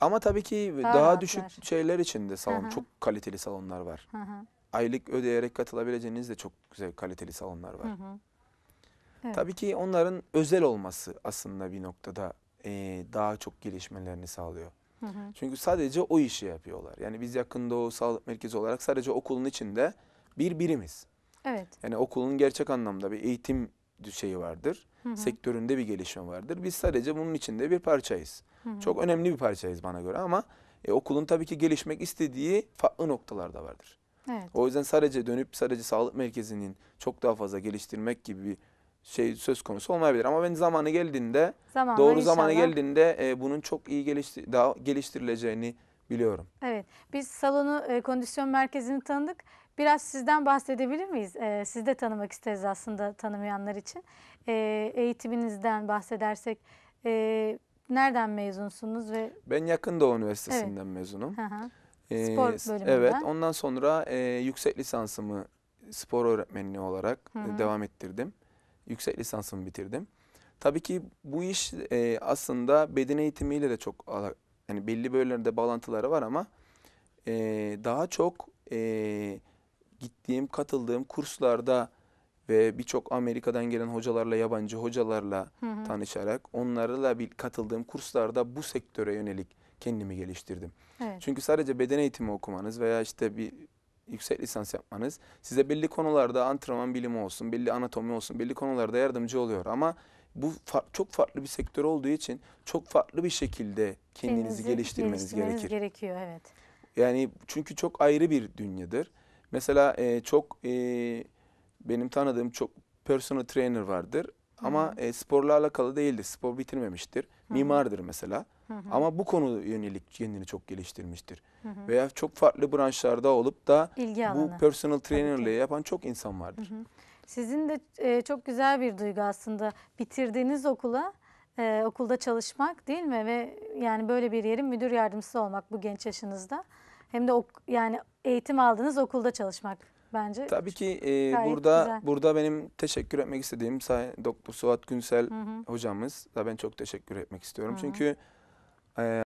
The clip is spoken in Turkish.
Ama tabii ki daha, daha düşük şeyler için de salon Hı -hı. çok kaliteli salonlar var. Hı -hı. Aylık ödeyerek katılabileceğiniz de çok güzel kaliteli salonlar var. Hı -hı. Evet. Tabii ki onların özel olması aslında bir noktada e, daha çok gelişmelerini sağlıyor. Hı hı. Çünkü sadece o işi yapıyorlar. Yani biz yakın doğu sağlık merkezi olarak sadece okulun içinde bir birimiz. Evet. Yani okulun gerçek anlamda bir eğitim şeyi vardır. Hı hı. Sektöründe bir gelişme vardır. Biz sadece bunun içinde bir parçayız. Hı hı. Çok önemli bir parçayız bana göre ama e, okulun tabii ki gelişmek istediği farklı noktalarda vardır. Evet. O yüzden sadece dönüp sadece sağlık merkezinin çok daha fazla geliştirmek gibi bir şey söz konusu olmayabilir. Ama ben zamanı geldiğinde, zamanı doğru inşallah. zamanı geldiğinde e, bunun çok iyi gelişti daha geliştirileceğini biliyorum. Evet, biz salonu e, kondisyon merkezini tanıdık. Biraz sizden bahsedebilir miyiz? E, siz de tanımak isteriz aslında tanımayanlar için. E, eğitiminizden bahsedersek e, nereden mezunsunuz ve Ben yakın Doğu Üniversitesi'nden Evet. mezunum. Hı e, Spor bölümünden. Evet, ondan sonra e, yüksek lisansımı spor öğretmenliği olarak Hı hı. devam ettirdim. Yüksek lisansımı bitirdim. Tabii ki bu iş e, aslında beden eğitimiyle de çok yani belli bölgelerde bağlantıları var ama e, daha çok e, gittiğim, katıldığım kurslarda ve birçok Amerika'dan gelen hocalarla, yabancı hocalarla hı hı. tanışarak onlarla bir katıldığım kurslarda bu sektöre yönelik kendimi geliştirdim. Evet. Çünkü sadece beden eğitimi okumanız veya işte bir yüksek lisans yapmanız size belli konularda antrenman bilimi olsun, belli anatomi olsun, belli konularda yardımcı oluyor ama bu fa çok farklı bir sektör olduğu için çok farklı bir şekilde kendinizi, kendinizi geliştirmeniz gerekir. gerekiyor evet. Yani çünkü çok ayrı bir dünyadır. Mesela e, çok e, benim tanıdığım çok personal trainer vardır. Ama e, sporla alakalı değildir. Spor bitirmemiştir. hı Mimardır mesela. hı Ama bu konu yönelik kendini çok geliştirmiştir. hı Veya çok farklı branşlarda olup da İlgi bu alanı. personal trainerle yapan çok insan vardır. hı Sizin de e, çok güzel bir duygu aslında. Bitirdiğiniz okula e, okulda çalışmak değil mi? Ve yani böyle bir yerin müdür yardımcısı olmak bu genç yaşınızda. Hem de ok, yani eğitim aldığınız okulda çalışmak. Bence Tabii ki e, burada güzel. burada benim teşekkür etmek istediğim say Doktor Suat Günsel Hı hı. hocamız da ben çok teşekkür etmek istiyorum. Hı hı. Çünkü e,